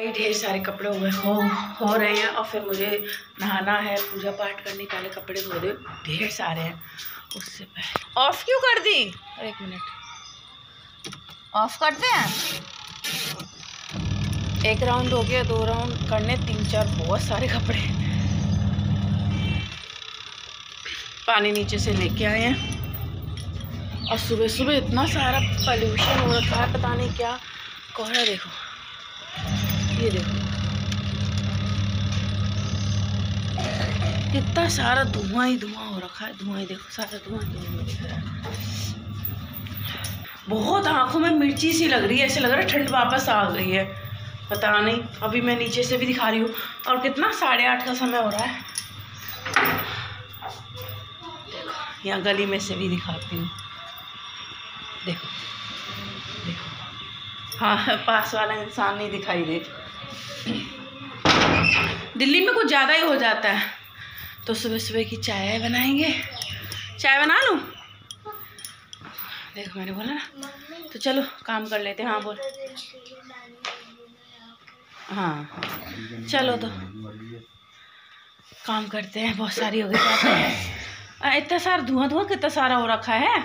भाई ढेर सारे कपड़े हुए हो हो रहे हैं और फिर मुझे नहाना है पूजा पाठ करने के लिए कपड़े धो रहे ढेर सारे हैं उससे पहले ऑफ क्यों कर दी एक मिनट ऑफ करते हैं एक राउंड हो गया दो राउंड करने तीन चार बहुत सारे कपड़े पानी नीचे से लेके आए हैं और सुबह सुबह इतना सारा पॉल्यूशन हो रखा है पता नहीं क्या कोहरा देखो ये देखो कितना सारा धुआं ही धुआं हो रखा है धुआं ही देखो सारा धुआं धुआं बहुत आंखों में मिर्ची सी लग रही है ऐसे लग रहा है ठंड वापस आ गई है पता नहीं अभी मैं नीचे से भी दिखा रही हूँ और कितना साढ़े आठ का समय हो रहा है देखो यहाँ गली में से भी दिखाती हूँ देखो देखो हाँ पास वाला इंसान नहीं दिखाई दे दिल्ली में कुछ ज़्यादा ही हो जाता है तो सुबह सुबह की चाय बनाएंगे चाय बना लूँ देखो मैंने बोला ना तो चलो काम कर लेते हैं हाँ बोल हाँ चलो तो काम करते हैं बहुत सारी हो गई इतना सारा धुआं धुआं कितना सारा हो रखा है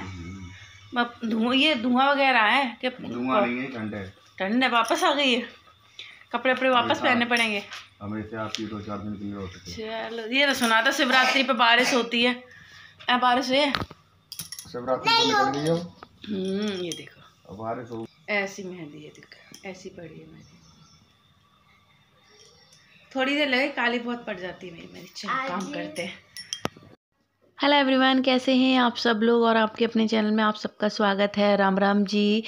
धुआं ये धुआं वगैरह है कि ठंड है वापस आ गई है कपड़े अपने वापस पहनने पड़ेंगे हमेशा आपकी दो चार दिन के लिए होते चलो ये तो सुना था शिवरात्रि पे बारिश होती है आ, बारिश हुई है शिवरात्रि पे निकल गई हो हम्म ये देखो अब बारिश हो ऐसी मेहंदी है देखो ऐसी पड़ी है मेहंदी थोड़ी देर लगे काली बहुत पड़ जाती है मेरी मेरी काम करते हैं हेलो एवरीवन कैसे हैं आप सब लोग और आपके अपने चैनल में आप सबका स्वागत है राम राम जी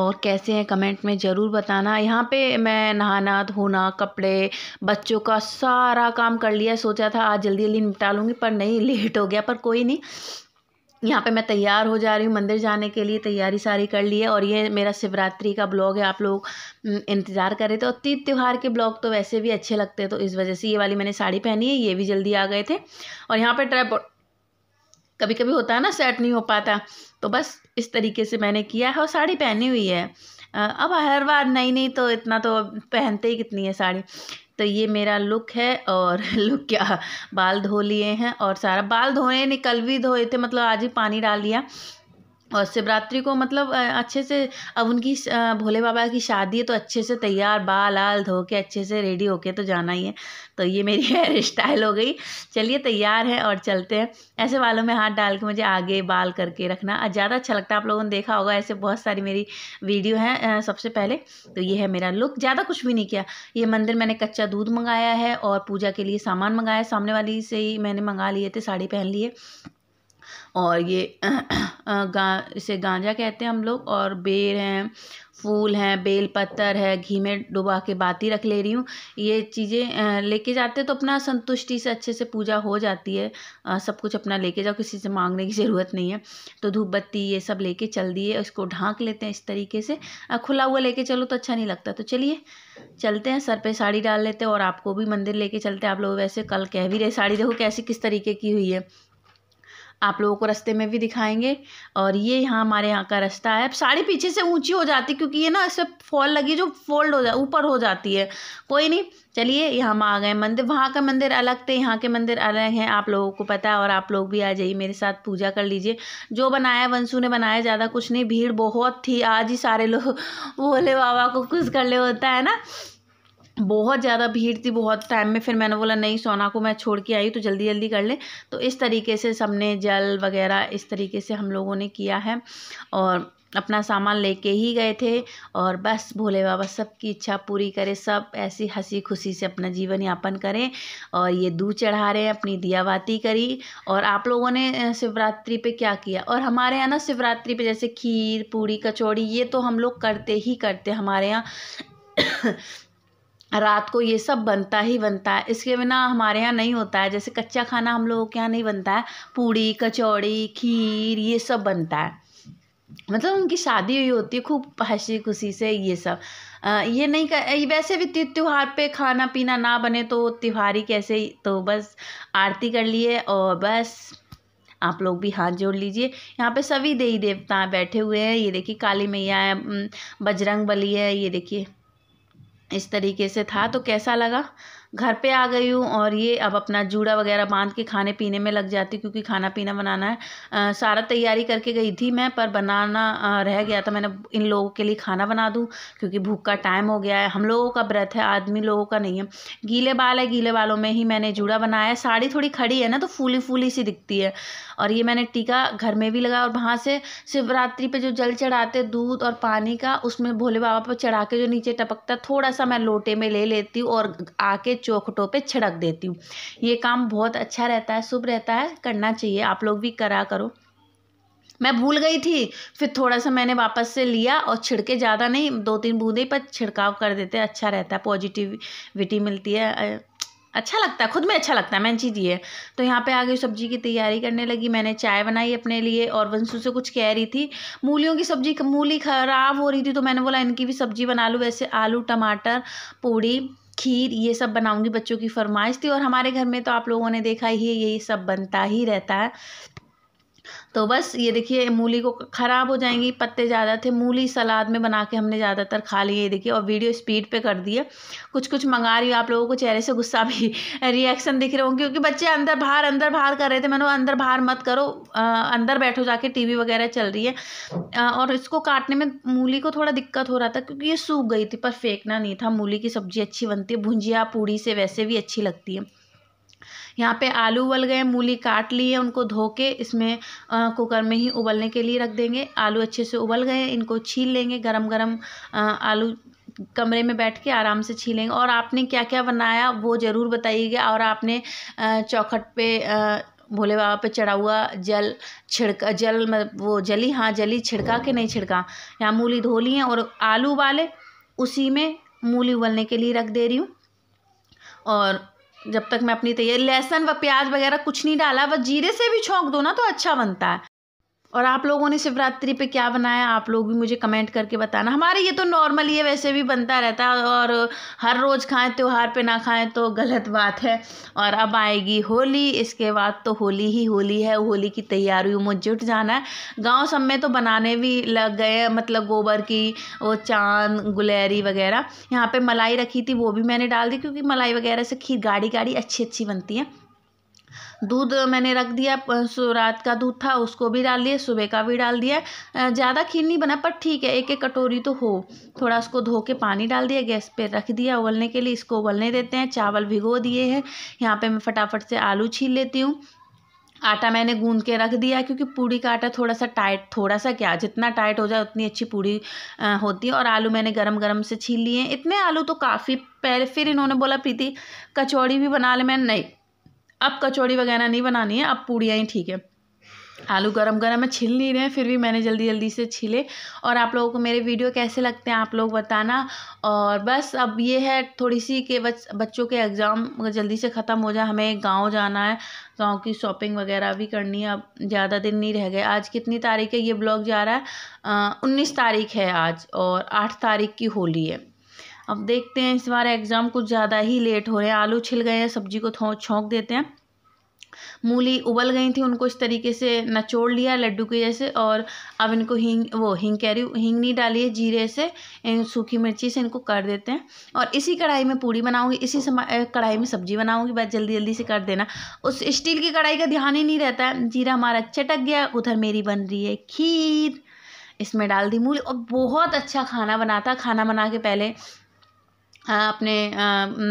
और कैसे हैं कमेंट में ज़रूर बताना यहाँ पे मैं नहाना धोना कपड़े बच्चों का सारा काम कर लिया सोचा था आज जल्दी जल्दी निपटा लूँगी पर नहीं लेट हो गया पर कोई नहीं यहाँ पे मैं तैयार हो जा रही हूँ मंदिर जाने के लिए तैयारी सारी कर ली है और ये मेरा शिवरात्रि का ब्लॉग है आप लोग इंतज़ार कर रहे थे और तीज त्यौहार के ब्लॉग तो वैसे भी अच्छे लगते हैं तो इस वजह से ये वाली मैंने साड़ी पहनी है ये भी जल्दी आ गए थे और यहाँ पर ट्रैप कभी कभी होता है ना सेट नहीं हो पाता तो बस इस तरीके से मैंने किया है और साड़ी पहनी हुई है अब हर बार नहीं नहीं तो इतना तो पहनते ही कितनी है साड़ी तो ये मेरा लुक है और लुक क्या बाल धो लिए हैं और सारा बाल धोए नहीं कल भी धोए थे मतलब आज ही पानी डाल दिया और शिवरात्रि को मतलब अच्छे से अब उनकी भोले बाबा की शादी है तो अच्छे से तैयार बाल आल धो के अच्छे से रेडी होके तो जाना ही है तो ये मेरी हेयर स्टाइल हो गई चलिए तैयार है और चलते हैं ऐसे बालों में हाथ डाल के मुझे आगे बाल करके रखना ज़्यादा अच्छा लगता है आप लोगों ने देखा होगा ऐसे बहुत सारी मेरी वीडियो है सबसे पहले तो ये है मेरा लुक ज़्यादा कुछ भी नहीं किया ये मंदिर मैंने कच्चा दूध मंगाया है और पूजा के लिए सामान मंगाया सामने वाली से ही मैंने मंगा लिए थे साड़ी पहन लिए और ये गा इसे गांजा कहते हैं हम लोग और बेर हैं फूल हैं बेल पत्थर है घी में डुबा के बाती रख ले रही हूँ ये चीज़ें लेके जाते तो अपना संतुष्टि से अच्छे से पूजा हो जाती है आ, सब कुछ अपना लेके जाओ किसी से मांगने की ज़रूरत नहीं है तो धूप बत्ती ये सब लेके चल दिए इसको ढांक लेते हैं इस तरीके से खुला हुआ लेके चलो तो अच्छा नहीं लगता तो चलिए चलते हैं सर पर साड़ी डाल लेते हैं और आपको भी मंदिर लेके चलते हैं आप लोग वैसे कल कह भी रहे साड़ी देखो कैसी किस तरीके की हुई है आप लोगों को रास्ते में भी दिखाएंगे और ये यहाँ हमारे यहाँ का रास्ता है साड़ी पीछे से ऊंची हो जाती क्योंकि ये ना इससे फॉल लगी जो फोल्ड हो जा ऊपर हो जाती है कोई नहीं चलिए यहाँ हम आ गए मंदिर वहाँ का मंदिर अलग थे यहाँ के मंदिर अलग हैं आप लोगों को पता है और आप लोग भी आ जाइए मेरे साथ पूजा कर लीजिए जो बनाया वंशु ने बनाया ज़्यादा कुछ नहीं भीड़ बहुत थी आज ही सारे लोग भोले बाबा को खुश कर ले होता है ना बहुत ज़्यादा भीड़ थी बहुत टाइम में फिर मैंने बोला नहीं सोना को मैं छोड़ के आई तो जल्दी जल्दी कर ले तो इस तरीके से सबने जल वगैरह इस तरीके से हम लोगों ने किया है और अपना सामान लेके ही गए थे और बस भोले बाबा सबकी इच्छा पूरी करें सब ऐसी हंसी खुशी से अपना जीवन यापन करें और ये दूध चढ़ा रहे हैं अपनी दियाबाती करी और आप लोगों ने शिवरात्रि पे क्या किया और हमारे यहाँ ना शिवरात्रि पे जैसे खीर पूड़ी कचौड़ी ये तो हम लोग करते ही करते हमारे यहाँ रात को ये सब बनता ही बनता है इसके बिना हमारे यहाँ नहीं होता है जैसे कच्चा खाना हम लोगों के यहाँ नहीं बनता है पूड़ी कचौड़ी खीर ये सब बनता है मतलब उनकी शादी हुई होती है खूब हंसी खुशी से ये सब आ, ये नहीं कर वैसे भी त्यौहार पे खाना पीना ना बने तो त्यौहार ही कैसे तो बस आरती कर लिए और बस आप लोग भी हाथ जोड़ लीजिए यहाँ पे सभी देवी देवता बैठे हुए हैं ये देखिए काली मैया है बजरंग बली है ये देखिए इस तरीके से था तो कैसा लगा घर पे आ गई हूँ और ये अब अपना जूड़ा वगैरह बांध के खाने पीने में लग जाती क्योंकि खाना पीना बनाना है आ, सारा तैयारी करके गई थी मैं पर बनाना आ, रह गया था मैंने इन लोगों के लिए खाना बना दूँ क्योंकि भूख का टाइम हो गया है हम लोगों का व्रत है आदमी लोगों का नहीं है गीले बाल है गीले बालों में ही मैंने जूड़ा बनाया है साड़ी थोड़ी खड़ी है ना तो फूली फूली सी दिखती है और ये मैंने टीका घर में भी लगाया और वहाँ से शिवरात्रि पर जो जल चढ़ाते दूध और पानी का उसमें भोले बाबा पर चढ़ा के जो नीचे टपकता थोड़ा सा मैं लोटे में ले लेती हूँ और आके चौखटों पे छिड़क देती हूँ ये काम बहुत अच्छा रहता है शुभ रहता है करना चाहिए आप लोग भी करा करो मैं भूल गई थी फिर थोड़ा सा मैंने वापस से लिया और छिड़के ज़्यादा नहीं दो तीन बूंदे पर छिड़काव कर देते अच्छा रहता है पॉजिटिविटी मिलती है अच्छा लगता है खुद में अच्छा लगता है मैंने चीज़ ये तो यहाँ पे आ गई सब्जी की तैयारी करने लगी मैंने चाय बनाई अपने लिए और वंशु से कुछ कह रही थी मूलियों की सब्जी मूली खराब हो रही थी तो मैंने बोला इनकी भी सब्जी बना लूँ वैसे आलू टमाटर पूड़ी खीर ये सब बनाऊंगी बच्चों की फरमाइश थी और हमारे घर में तो आप लोगों ने देखा ही है ये सब बनता ही रहता है तो बस ये देखिए मूली को ख़राब हो जाएंगी पत्ते ज़्यादा थे मूली सलाद में बना के हमने ज़्यादातर खा लिए देखिए और वीडियो स्पीड पे कर दिए कुछ कुछ मंगा रही हूँ आप लोगों को चेहरे से गुस्सा भी रिएक्शन दिख रहे होंगे क्योंकि बच्चे अंदर बाहर अंदर बाहर कर रहे थे मैंने अंदर बाहर मत करो आ, अंदर बैठो जाके टी वगैरह चल रही है आ, और इसको काटने में मूली को थोड़ा दिक्कत हो रहा था क्योंकि ये सूख गई थी पर फेंकना नहीं था मूली की सब्ज़ी अच्छी बनती है भुंजिया पूड़ी से वैसे भी अच्छी लगती है यहाँ पे आलू उबल गए मूली काट लिए उनको धो के इसमें कुकर में ही उबलने के लिए रख देंगे आलू अच्छे से उबल गए इनको छील लेंगे गरम गरम आलू कमरे में बैठ के आराम से छीलेंगे और आपने क्या क्या बनाया वो ज़रूर बताइएगा और आपने चौखट पे भोले बाबा पे चढ़ा हुआ जल छिड़का जल वो जली हाँ जली छिड़का के नहीं छिड़का यहाँ मूली धो ली है और आलू उबाले उसी में मूली उबलने के लिए रख दे रही हूँ और जब तक मैं अपनी तैयारी लहसुन व प्याज वगैरह कुछ नहीं डाला बस जीरे से भी छोंक दो ना तो अच्छा बनता है और आप लोगों ने शिवरात्रि पे क्या बनाया आप लोग भी मुझे कमेंट करके बताना हमारे ये तो नॉर्मल ही है वैसे भी बनता रहता है और हर रोज़ खाएं त्यौहार पे ना खाएं तो गलत बात है और अब आएगी होली इसके बाद तो होली ही होली है होली की तैयारी में जुट जाना है गांव सब में तो बनाने भी लग गए मतलब गोबर की वो चाँद गुलेरी वगैरह यहाँ पर मलाई रखी थी वो भी मैंने डाल दी क्योंकि मलाई वगैरह से खीर गाढ़ी गाढ़ी अच्छी अच्छी बनती है दूध मैंने रख दिया रात का दूध था उसको भी डाल दिया सुबह का भी डाल दिया ज़्यादा खीर नहीं बना पर ठीक है एक एक कटोरी तो हो थोड़ा उसको धो के पानी डाल दिया गैस पे रख दिया उबलने के लिए इसको उबलने देते हैं चावल भिगो दिए हैं यहाँ पे मैं फटाफट से आलू छील लेती हूँ आटा मैंने गूंद के रख दिया क्योंकि पूड़ी का आटा थोड़ा सा टाइट थोड़ा सा क्या जितना टाइट हो जाए उतनी अच्छी पूड़ी होती है और आलू मैंने गरम गरम से छील लिए इतने आलू तो काफ़ी पहले फिर इन्होंने बोला प्रीति कचौड़ी भी बना ले मैंने नहीं अब कचौड़ी वगैरह नहीं बनानी है अब पूड़ियाँ ही ठीक है आलू गरम गरम है छिल नहीं रहे हैं फिर भी मैंने जल्दी जल्दी से छिले और आप लोगों को मेरे वीडियो कैसे लगते हैं आप लोग बताना और बस अब ये है थोड़ी सी के बच, बच्चों के एग्ज़ाम जल्दी से ख़त्म हो जाए हमें गांव जाना है गांव की शॉपिंग वगैरह भी करनी है अब ज़्यादा दिन नहीं रह गए आज कितनी तारीख है ये ब्लॉग जा रहा है उन्नीस तारीख है आज और आठ तारीख की होली है अब देखते हैं इस बार एग्ज़ाम कुछ ज़्यादा ही लेट हो रहे हैं आलू छिल गए हैं सब्जी को छोंक देते हैं मूली उबल गई थी उनको इस तरीके से नचोड़ लिया लड्डू की जैसे और अब इनको हींग वो हींग कैरी हींग नहीं डालिए जीरे से इन सूखी मिर्ची से इनको कर देते हैं और इसी कढ़ाई में पूड़ी बनाऊंगी इसी कढ़ाई में सब्जी बनाऊंगी बस जल्दी जल्दी से कर देना उस स्टील की कढ़ाई का ध्यान ही नहीं रहता है जीरा हमारा चटक गया उधर मेरी बन रही है खीर इसमें डाल दी मूली और बहुत अच्छा खाना बनाता खाना बना के पहले अपने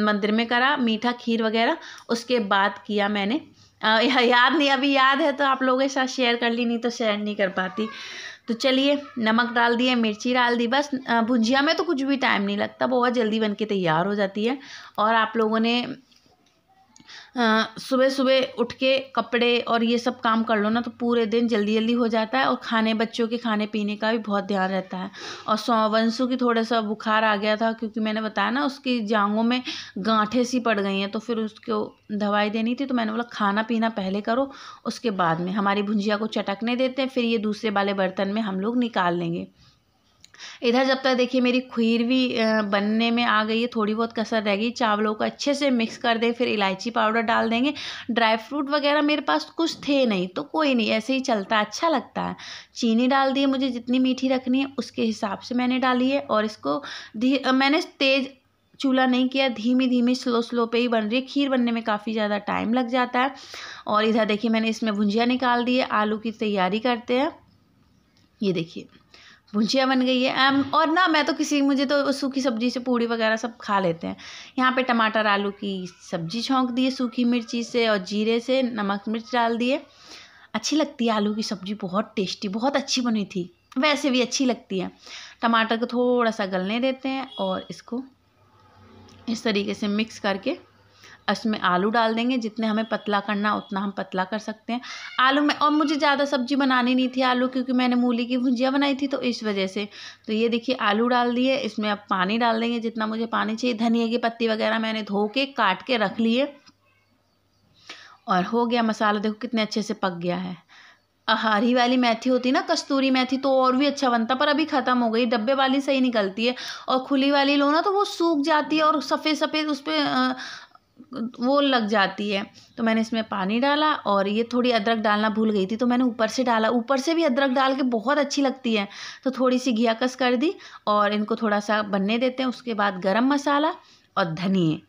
मंदिर में करा मीठा खीर वगैरह उसके बाद किया मैंने याद नहीं अभी याद है तो आप लोगों के साथ शेयर कर ली नहीं तो शेयर नहीं कर पाती तो चलिए नमक डाल दिए मिर्ची डाल दी बस भुजिया में तो कुछ भी टाइम नहीं लगता बहुत जल्दी बन के तैयार हो जाती है और आप लोगों ने सुबह सुबह उठ के कपड़े और ये सब काम कर लो ना तो पूरे दिन जल्दी जल्दी हो जाता है और खाने बच्चों के खाने पीने का भी बहुत ध्यान रहता है और सौवंशु की थोड़ा सा बुखार आ गया था क्योंकि मैंने बताया ना उसकी जांगों में गांठे सी पड़ गई हैं तो फिर उसको दवाई देनी थी तो मैंने बोला खाना पीना पहले करो उसके बाद में हमारी भुंजिया को चटकने देते हैं फिर ये दूसरे वाले बर्तन में हम लोग निकाल लेंगे इधर जब तक देखिए मेरी खीर भी बनने में आ गई है थोड़ी बहुत कसर रह गई चावलों को अच्छे से मिक्स कर दें फिर इलायची पाउडर डाल देंगे ड्राई फ्रूट वगैरह मेरे पास कुछ थे नहीं तो कोई नहीं ऐसे ही चलता अच्छा लगता है चीनी डाल दी मुझे जितनी मीठी रखनी है उसके हिसाब से मैंने डाली है और इसको मैंने तेज़ चूल्हा नहीं किया धीमी धीमी स्लो स्लो पे ही बन रही है खीर बनने में काफ़ी ज़्यादा टाइम लग जाता है और इधर देखिए मैंने इसमें भुंजिया निकाल दी है आलू की तैयारी करते हैं ये देखिए भुंजिया बन गई है और ना मैं तो किसी मुझे तो सूखी सब्जी से पूड़ी वगैरह सब खा लेते हैं यहाँ पे टमाटर आलू की सब्जी छोंक दिए सूखी मिर्ची से और जीरे से नमक मिर्च डाल दिए अच्छी लगती है आलू की सब्जी बहुत टेस्टी बहुत अच्छी बनी थी वैसे भी अच्छी लगती है टमाटर को थोड़ा सा गलने देते हैं और इसको इस तरीके से मिक्स करके इसमें आलू डाल देंगे जितने हमें पतला करना उतना हम पतला कर सकते हैं आलू में और मुझे ज़्यादा सब्जी बनानी नहीं थी आलू क्योंकि मैंने मूली की भुंजिया बनाई थी तो इस वजह से तो ये देखिए आलू डाल दिए इसमें अब पानी डाल देंगे जितना मुझे पानी चाहिए धनिया की पत्ती वगैरह मैंने धो के काट के रख लिए और हो गया मसाला देखो कितने अच्छे से पक गया है हरी वाली मेथी होती ना कस्तूरी मेथी तो और भी अच्छा बनता पर अभी ख़त्म हो गई डब्बे वाली सही निकलती है और खुली वाली लो ना तो वो सूख जाती है और सफ़ेद सफ़ेद उस पर वो लग जाती है तो मैंने इसमें पानी डाला और ये थोड़ी अदरक डालना भूल गई थी तो मैंने ऊपर से डाला ऊपर से भी अदरक डाल के बहुत अच्छी लगती है तो थोड़ी सी घिया कस कर दी और इनको थोड़ा सा बनने देते हैं उसके बाद गर्म मसाला और धनिए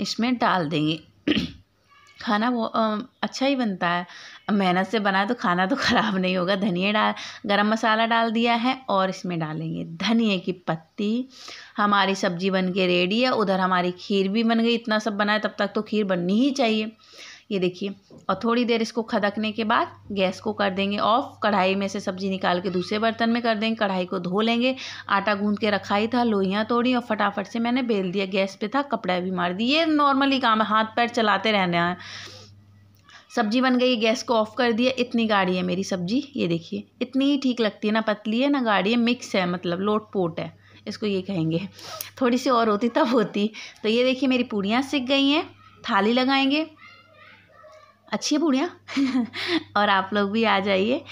इसमें डाल देंगे खाना वो अच्छा ही बनता है मेहनत से बनाए तो खाना तो ख़राब नहीं होगा धनिया डाल गरम मसाला डाल दिया है और इसमें डालेंगे धनिए की पत्ती हमारी सब्जी बन के रेडी है उधर हमारी खीर भी बन गई इतना सब बनाए तब तक तो खीर बननी ही चाहिए ये देखिए और थोड़ी देर इसको खदकने के बाद गैस को कर देंगे ऑफ कढ़ाई में से सब्जी निकाल के दूसरे बर्तन में कर देंगे कढ़ाई को धो लेंगे आटा गूंद के रखा ही था लोहियाँ तोड़ी और फटाफट से मैंने बेल दिया गैस पे था कपड़ा भी मार दिए नॉर्मली काम है हाथ पैर चलाते रहने हैं सब्जी बन गई गैस को ऑफ़ कर दिया इतनी गाढ़ी है मेरी सब्जी ये देखिए इतनी ही ठीक लगती है ना पतली है ना गाढ़ी है मिक्स है मतलब लोट पोट है इसको ये कहेंगे थोड़ी सी और होती तब होती तो ये देखिए मेरी पूड़ियाँ सीख गई हैं थाली लगाएंगे अच्छी है पूड़ियाँ और आप लोग भी आ जाइए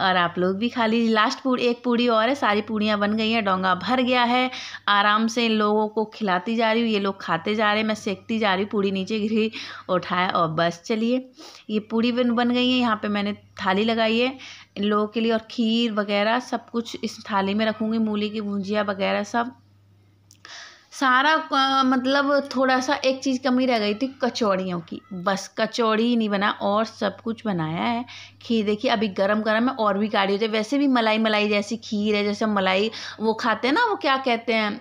और आप लोग भी खा लीजिए लास्ट पूरी एक पूड़ी और है सारी पूड़ियाँ बन गई हैं डोंगा भर गया है आराम से इन लोगों को खिलाती जा रही हूँ ये लोग खाते जा रहे हैं मैं सेकती जा रही हूँ पूड़ी नीचे गिरी उठाया और बस चलिए ये पूड़ी बन बन गई है यहाँ पे मैंने थाली लगाई है इन लोगों के लिए और खीर वगैरह सब कुछ इस थाली में रखूँगी मूली की भुंजिया वगैरह सब सारा मतलब थोड़ा सा एक चीज़ कमी रह गई थी कचौड़ियों की बस कचौड़ी ही नहीं बना और सब कुछ बनाया है खीर देखिए अभी गरम गरम है और भी गाड़ी हो जाए वैसे भी मलाई मलाई जैसी खीर है जैसे मलाई वो खाते हैं ना वो क्या कहते हैं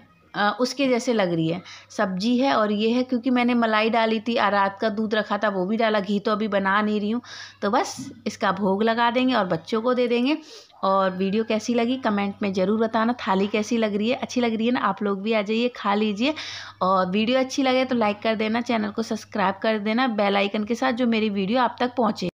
उसके जैसे लग रही है सब्जी है और ये है क्योंकि मैंने मलाई डाली थी रात का दूध रखा था वो भी डाला घी तो अभी बना नहीं रही हूँ तो बस इसका भोग लगा देंगे और बच्चों को दे देंगे और वीडियो कैसी लगी कमेंट में ज़रूर बताना थाली कैसी लग रही है अच्छी लग रही है ना आप लोग भी आ जाइए खा लीजिए और वीडियो अच्छी लगे तो लाइक कर देना चैनल को सब्सक्राइब कर देना बेलाइकन के साथ जो मेरी वीडियो आप तक पहुँचे